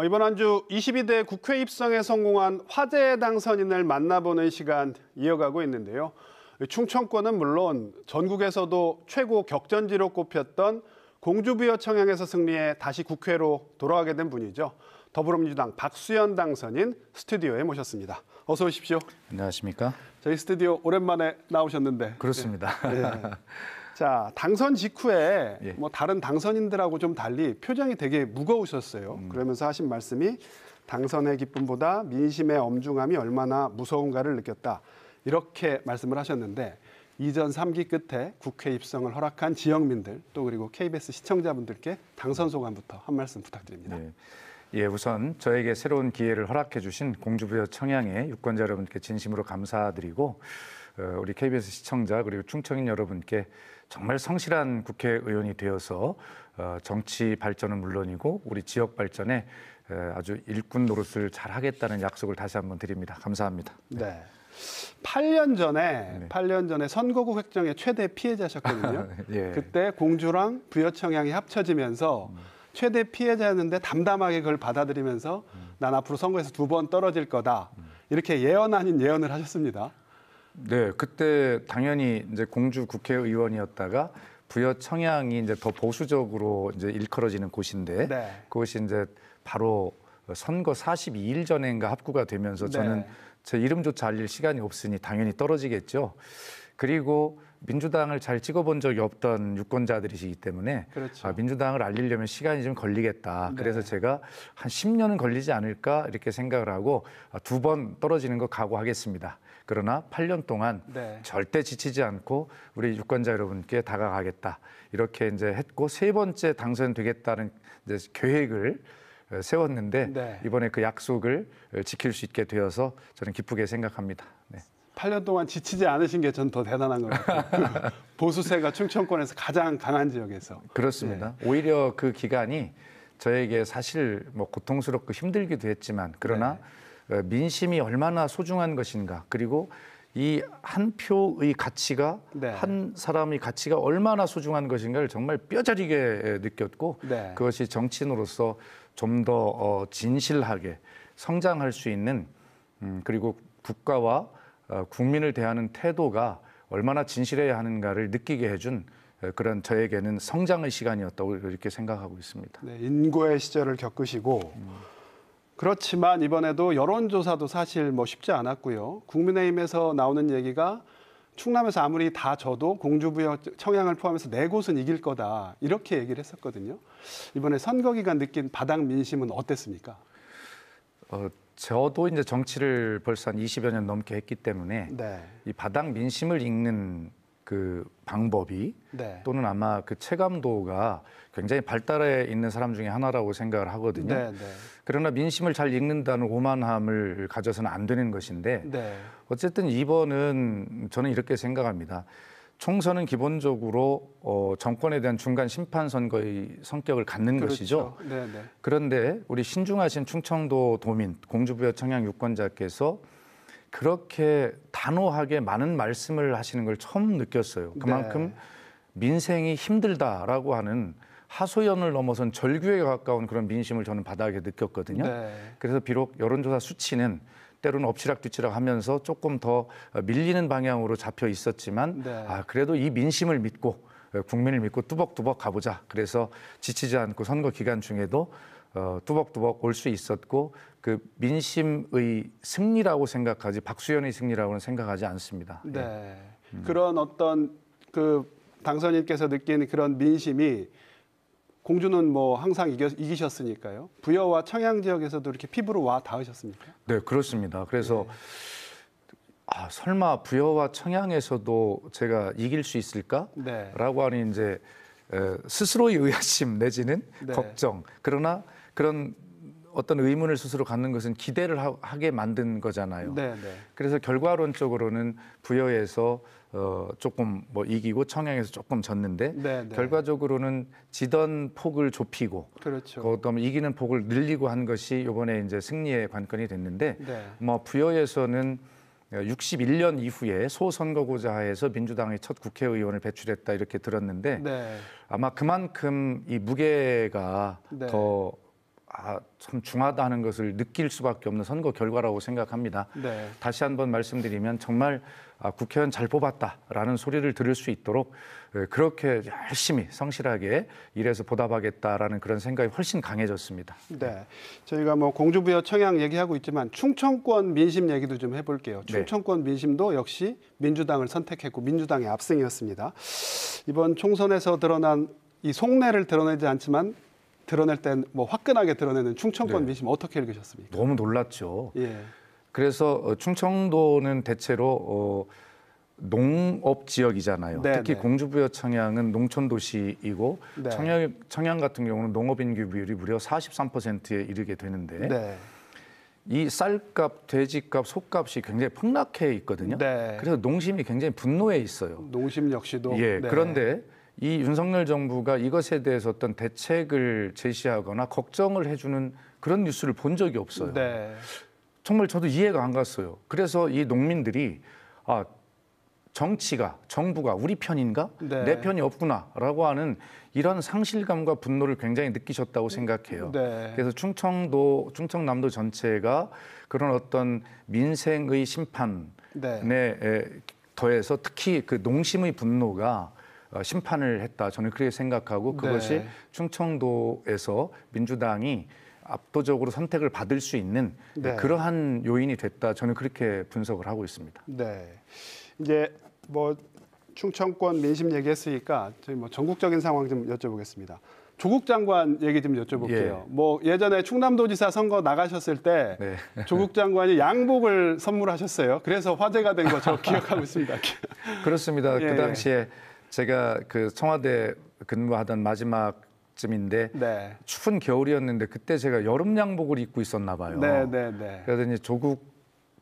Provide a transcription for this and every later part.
어, 이번 한 주 22대 국회 입성에 성공한 화제 당선인을 만나보는 시간 이어가고 있는데요. 충청권은 물론 전국에서도 최고 격전지로 꼽혔던 공주부여 청양에서 승리해 다시 국회로 돌아가게 된 분이죠. 더불어민주당 박수현 당선인 스튜디오에 모셨습니다. 어서 오십시오. 안녕하십니까? 저희 스튜디오 오랜만에 나오셨는데. 그렇습니다. 네. 네. 자, 당선 직후에 예. 뭐 다른 당선인들하고 좀 달리 표정이 되게 무거우셨어요. 음. 그러면서 하신 말씀이 당선의 기쁨보다 민심의 엄중함이 얼마나 무서운가를 느꼈다. 이렇게 말씀을 하셨는데 이전 3기 끝에 국회 입성을 허락한 지역민들 또 그리고 KBS 시청자분들께 당선 소감부터 한 말씀 부탁드립니다. 네. 예, 우선 저에게 새로운 기회를 허락해 주신 공주부여 청양의 유권자 여러분께 진심으로 감사드리고 어, 우리 KBS 시청자 그리고 충청인 여러분께 정말 성실한 국회의원이 되어서 어, 정치 발전은 물론이고 우리 지역 발전에 어, 아주 일꾼 노릇을 잘 하겠다는 약속을 다시 한번 드립니다. 감사합니다. 네. 8년 전에 네. 8년 전에 선거구 획정의 최대 피해자셨거든요. 예. 그때 공주랑 부여청양이 합쳐지면서 음. 최대 피해자였는데 담담하게 그걸 받아들이면서 음. 난 앞으로 선거에서 두 번 떨어질 거다. 음. 이렇게 예언 아닌 예언을 하셨습니다. 네, 그때 당연히 이제 공주 국회의원이었다가 부여 청양이 이제 더 보수적으로 이제 일컬어지는 곳인데 네. 그것이 이제 바로 선거 42일 전에인가 합구가 되면서 저는 네. 제 이름조차 알릴 시간이 없으니 당연히 떨어지겠죠. 그리고 민주당을 잘 찍어본 적이 없던 유권자들이시기 때문에 그렇죠. 아, 민주당을 알리려면 시간이 좀 걸리겠다. 네. 그래서 제가 한 10년은 걸리지 않을까 이렇게 생각을 하고 아, 두번 떨어지는 거 각오하겠습니다. 그러나 8년 동안 네. 절대 지치지 않고 우리 유권자 여러분께 다가가겠다. 이렇게 이제 했고 세 번째 당선되겠다는 계획을 어, 세웠는데 네. 이번에 그 약속을 어, 지킬 수 있게 되어서 저는 기쁘게 생각합니다. 8년 동안 지치지 않으신 게 전 더 대단한 것 같아요. 그 보수세가 충청권에서 가장 강한 지역에서. 그렇습니다. 네. 오히려 그 기간이 저에게 사실 뭐 고통스럽고 힘들기도 했지만 그러나 네. 어, 민심이 얼마나 소중한 것인가 그리고 이 한 표의 가치가 네. 한 사람의 가치가 얼마나 소중한 것인가를 정말 뼈저리게 느꼈고 네. 그것이 정치인으로서 좀더 어, 진실하게 성장할 수 있는 음, 그리고 국가와 어, 국민을 대하는 태도가 얼마나 진실해야 하는가를 느끼게 해준 어, 그런 저에게는 성장의 시간이었다고 이렇게 생각하고 있습니다. 네, 인고의 시절을 겪으시고 그렇지만 이번에도 여론조사도 사실 뭐 쉽지 않았고요. 국민의힘에서 나오는 얘기가 충남에서 아무리 다 져도 공주부여 청양을 포함해서 네 곳은 이길 거다 이렇게 얘기를 했었거든요. 이번에 선거 기간 느낀 바닥 민심은 어땠습니까? 어, 저도 이제 정치를 벌써 한 20여 년 넘게 했기 때문에 네. 이 바닥 민심을 읽는 그 방법이 네. 또는 아마 그 체감도가 굉장히 발달해 있는 사람 중에 하나라고 생각을 하거든요. 네, 네. 그러나 민심을 잘 읽는다는 오만함을 가져서는 안 되는 것인데 네. 어쨌든 이번은 저는 이렇게 생각합니다. 총선은 기본적으로 어, 정권에 대한 중간 심판 선거의 성격을 갖는 그렇죠. 것이죠. 네네. 네. 그런데 우리 신중하신 충청도 도민 공주부여 청양 유권자께서 그렇게 단호하게 많은 말씀을 하시는 걸 처음 느꼈어요. 네. 그만큼 네. 민생이 힘들다라고 하는 하소연을 넘어선 절규에 가까운 그런 민심을 저는 바닥에 느꼈거든요. 네. 그래서 비록 여론조사 수치는 때로는 엎치락뒤치락 하면서 조금 더 밀리는 방향으로 잡혀 있었지만 네. 아, 그래도 이 민심을 믿고 국민을 믿고 뚜벅뚜벅 가보자. 그래서 지치지 않고 선거 기간 중에도 어, 뚜벅뚜벅 올 수 있었고 그 민심의 승리라고 생각하지 박수현의 승리라고는 생각하지 않습니다. 예. 네. 예. 음. 그런 어떤 그 당선인께서 느끼는 그런 민심이 공주는 뭐 항상 이겨, 이기셨으니까요. 부여와 청양 지역에서도 이렇게 피부로 와 닿으셨습니까? 네, 그렇습니다. 그래서 네. 아, 설마 부여와 청양에서도 제가 이길 수 있을까라고 네. 하는 이제 에, 스스로의 의아심 내지는 네. 걱정. 그러나 그런 어떤 의문을 스스로 갖는 것은 기대를 하, 게 만든 거잖아요. 네, 네. 그래서 결과론적으로는 부여에서 어, 조금 뭐 이기고 청양에서 조금 졌는데 네, 네. 결과적으로는 지던 폭을 좁히고 그렇죠. 그다음 이기는 폭을 늘리고 한 것이 이번에 이제 승리의 관건이 됐는데 네. 뭐 부여에서는 61년 이후에 소선거구제하에서 민주당의 첫 국회의원을 배출했다 이렇게 들었는데 네. 아마 그만큼 이 무게가 더 아, 참 중하다는 것을 느낄 수밖에 없는 선거 결과라고 생각합니다. 네. 다시 한번 말씀드리면 정말 아, 국회의원 잘 뽑았다라는 소리를 들을 수 있도록 예, 그렇게 열심히 성실하게 일해서 보답하겠다라는 그런 생각이 훨씬 강해졌습니다. 네. 저희가 뭐 공주부여 청양 얘기하고 있지만 충청권 민심 얘기도 좀 해볼게요. 네. 충청권 네. 민심도 역시 민주당을 선택했고 민주당의 압승이었습니다. 이번 총선에서 드러난 이 속내를 드러내지 않지만 드러낼 땐뭐 화끈하게 드러내는 충청권 네. 민심 어떻게 읽으셨습니까? 너무 놀랐죠. 예. 그래서 어, 충청도는 대체로 어, 농업 지역이잖아요. 네, 특히 네. 공주부여 청양은 농촌 도시이고 네. 청양, 청양 같은 경우는 농업인 규비율이 무려 43%에 이르게 되는데 네. 이 쌀값, 돼지값, 소값이 굉장히 폭락해 있거든요. 네. 그래서 농심이 굉장히 분노해 있어요. 농심 역시도. 예. 그런데 이 윤석열 정부가 이것에 대해서 어떤 대책을 제시하거나 걱정을 해주는 그런 뉴스를 본 적이 없어요. 네. 정말 저도 이해가 안 갔어요. 그래서 이 농민들이 아 정치가 정부가 우리 편인가 네. 내 편이 없구나라고 하는 이런 상실감과 분노를 굉장히 느끼셨다고 생각해요. 네. 그래서 충청도 충청남도 전체가 그런 어떤 민생의 심판에 네. 더해서 특히 그 농심의 분노가 어, 심판을 했다. 저는 그렇게 생각하고 그것이 네. 충청도에서 민주당이 압도적으로 선택을 받을 수 있는 네. 그러한 요인이 됐다. 저는 그렇게 분석을 하고 있습니다. 네. 이제 뭐 충청권 민심 얘기했으니까 저희 뭐 전국적인 상황 좀 여쭤보겠습니다. 조국 장관 얘기 좀 여쭤볼게요. 예. 뭐 예전에 충남도지사 선거 나가셨을 때 네. 조국 장관이 양복을 선물하셨어요. 그래서 화제가 된 거 저 기억하고 있습니다. 그렇습니다. 그 예. 그 당시에 제가 그 청와대 근무하던 마지막 쯤인데 네. 추운 겨울이었는데 그때 제가 여름 양복을 입고 있었나 봐요. 네, 네, 네. 그러더니 조국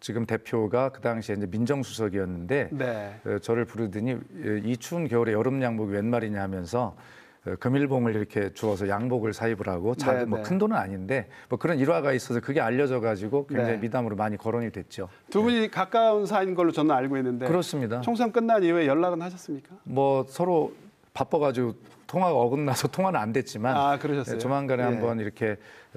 지금 대표가 그 당시에 이제 민정수석이었는데 네. 어, 저를 부르더니 이 추운 겨울에 여름 양복이 웬 말이냐 하면서 어, 금일봉을 이렇게 주어서 양복을 사입을 하고 작은 뭐큰 네, 네. 돈은 아닌데 뭐 그런 일화가 있어서 그게 알려져 가지고 네. 굉장히 네. 미담으로 많이 거론이 됐죠. 두 분이 가까운 사이인 걸로 저는 알고 있는데 그렇습니다. 총선 끝난 이후에 연락은 하셨습니까? 뭐 서로 바빠가지고 통화가 어긋나서 통화는 안 됐지만 아, 그러셨어요? 예, 조만간에 예. 한번 이렇게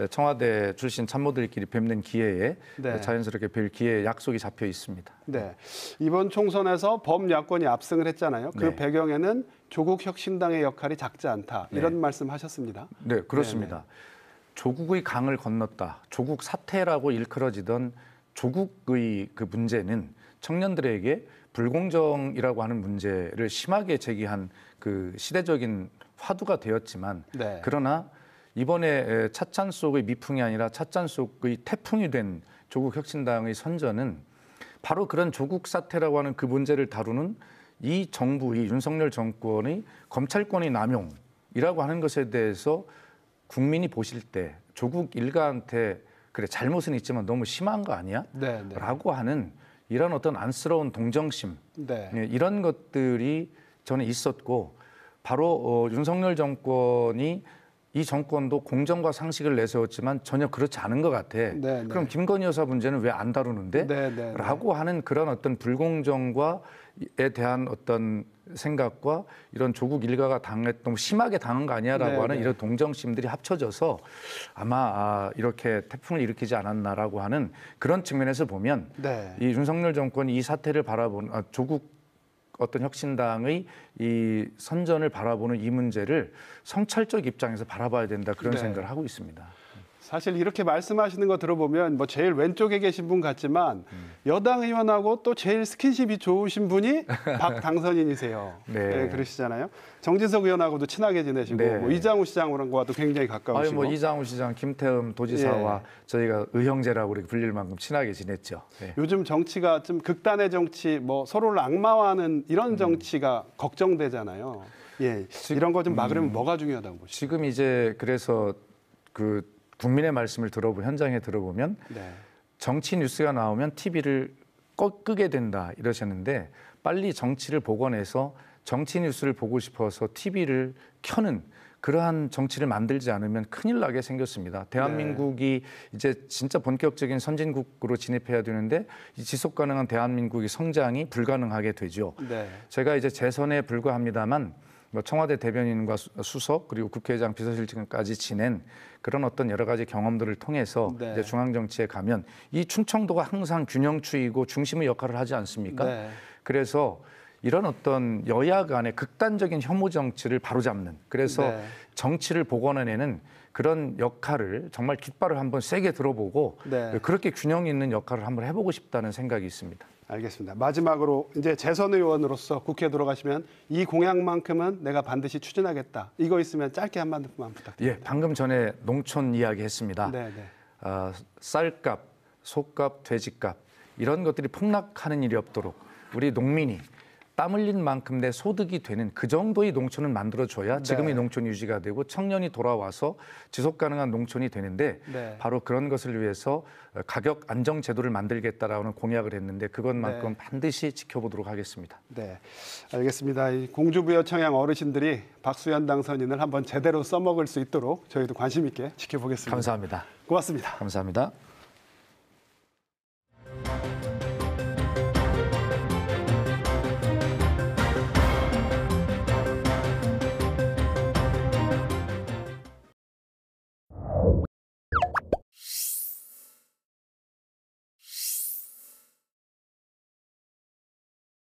청와대 출신 참모들끼리 뵙는 기회에 네. 자연스럽게 뵐 기회에 약속이 잡혀 있습니다. 네. 이번 총선에서 범야권이 압승을 했잖아요. 그 네. 배경에는 조국 혁신당의 역할이 작지 않다 네. 이런 네. 말씀하셨습니다. 네, 그렇습니다. 네네. 조국의 강을 건넜다. 조국 사태라고 일컬어지던 조국의 그 문제는 청년들에게 불공정이라고 하는 문제를 심하게 제기한 그 시대적인 화두가 되었지만 네. 그러나 이번에 차찬 속의 미풍이 아니라 차찬 속의 태풍이 된 조국 혁신당의 선전은 바로 그런 조국 사태라고 하는 그 문제를 다루는 이 정부, 이 윤석열 정권의 검찰권의 남용이라고 하는 것에 대해서 국민이 보실 때 조국 일가한테 그래 잘못은 있지만 너무 심한 거 아니야? 네, 네. 라고 하는 이런 어떤 안쓰러운 동정심 네. 예, 이런 것들이 저는 있었고 바로 어, 윤석열 정권이 이 정권도 공정과 상식을 내세웠지만 전혀 그렇지 않은 것 같아. 네네. 네. 그럼 김건희 여사 문제는 왜 안 다루는데? 네네. 네, 네. 라고 하는 그런 어떤 불공정과에 대한 어떤 생각과 이런 조국 일가가 당했 너무 심하게 당한 거 아니야라고 하는 이런 동정심들이 합쳐져서 아마 아, 이렇게 태풍을 일으키지 않았나라고 하는 그런 측면에서 보면 네. 이 윤석열 정권이 이 사태를 바라본 아, 조국 어떤 혁신당의 이 선전을 바라보는 이 문제를 성찰적 입장에서 바라봐야 된다 그런 네. 생각을 하고 있습니다. 사실 이렇게 말씀하시는 거 들어보면 뭐 제일 왼쪽에 계신 분 같지만 음. 여당 의원하고 또 제일 스킨십이 좋으신 분이 박 당선인이세요. 네. 네, 그러시잖아요. 정진석 의원하고도 친하게 지내시고 네. 뭐 이장우 시장과도 굉장히 가까우시고. 아니 뭐 이장우 시장, 김태흠 도지사와 예. 저희가 의형제라고 이렇게 불릴 만큼 친하게 지냈죠. 네. 요즘 정치가 좀 극단의 정치, 뭐 서로를 악마화하는 이런 음. 정치가 걱정되잖아요. 예, 지금, 이런 거 좀 막으려면 음. 뭐가 중요하다고 보시죠? 지금 이제 그래서 그 국민의 말씀을 들어보 현장에 들어보면 네. 정치 뉴스가 나오면 TV를 꺼, 끄게 된다 이러셨는데 빨리 정치를 복원해서 정치 뉴스를 보고 싶어서 TV를 켜는 그러한 정치를 만들지 않으면 큰일 나게 생겼습니다. 대한민국이 네. 이제 진짜 본격적인 선진국으로 진입해야 되는데 지속 가능한 대한민국의 성장이 불가능하게 되죠. 네. 제가 이제 재선에 불과합니다만 뭐 청와대 대변인과 수석 그리고 국회의장 비서실장까지 지낸 그런 어떤 여러 가지 경험들을 통해서 네. 이제 중앙 정치에 가면 이 충청도가 항상 균형추이고 중심의 역할을 하지 않습니까? 네. 그래서 이런 어떤 여야 간의 극단적인 혐오 정치를 바로잡는 그래서 네. 정치를 복원해내는 그런 역할을 정말 깃발을 한번 세게 들어보고 네. 그렇게 균형 있는 역할을 한번 해보고 싶다는 생각이 있습니다. 알겠습니다. 마지막으로 이제 재선 의원으로서 국회에 들어가시면 이 공약만큼은 내가 반드시 추진하겠다. 이거 있으면 짧게 한 말씀만 부탁드립니다. 예, 방금 전에 농촌 이야기 했습니다. 네, 네. 어, 쌀값, 소값, 돼지값 이런 것들이 폭락하는 일이 없도록 우리 농민이 땀 흘린 만큼 내 소득이 되는 그 정도의 농촌을 만들어줘야 네. 지금의 농촌 유지가 되고 청년이 돌아와서 지속 가능한 농촌이 되는데 네. 바로 그런 것을 위해서 어, 가격 안정 제도를 만들겠다라는 공약을 했는데 그것만큼 네. 반드시 지켜보도록 하겠습니다. 네, 알겠습니다. 공주부여 청양 어르신들이 박수현 당선인을 한번 제대로 써먹을 수 있도록 저희도 관심 있게 지켜보겠습니다. 감사합니다. 고맙습니다. 감사합니다.